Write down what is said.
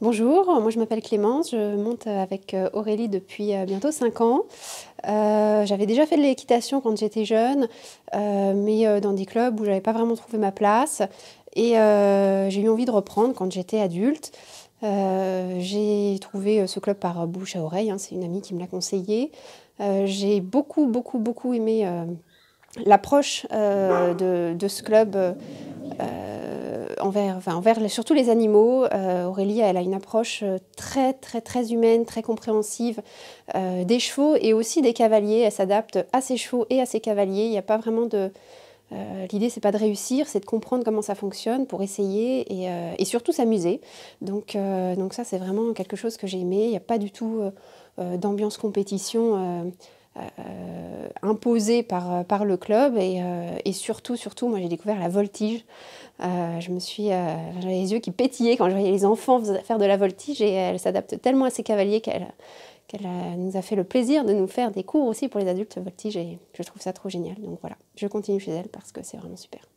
Bonjour, moi je m'appelle Clémence, je monte avec euh, Aurélie depuis euh, bientôt 5 ans. Euh, j'avais déjà fait de l'équitation quand j'étais jeune, mais dans des clubs où j'avais pas vraiment trouvé ma place. Et j'ai eu envie de reprendre quand j'étais adulte. j'ai trouvé ce club par bouche à oreille, hein, c'est une amie qui me l'a conseillé. j'ai beaucoup, beaucoup, beaucoup aimé l'approche de, de, ce club envers, surtout les animaux. Euh, Aurélie, elle a une approche euh, très, très, très humaine, très compréhensive euh, des chevaux et aussi des cavaliers. Elle s'adapte à ses chevaux et à ses cavaliers. Il n'y a pas vraiment de... L'idée, c'est pas de réussir, c'est de comprendre comment ça fonctionne pour essayer et, surtout s'amuser. Donc, donc ça, c'est vraiment quelque chose que j'ai aimé. Il n'y a pas du tout d'ambiance compétition imposée par, euh, par le club. Euh, et, surtout, surtout, moi j'ai découvert la voltige. Euh, je me suis, j'avais les yeux qui pétillaient quand je voyais les enfants faire de la voltige et elle s'adapte tellement à ses cavaliers qu'elle nous a fait le plaisir de nous faire des cours aussi pour les adultes voltige et je trouve ça trop génial. Donc voilà, je continue chez elle parce que c'est vraiment super.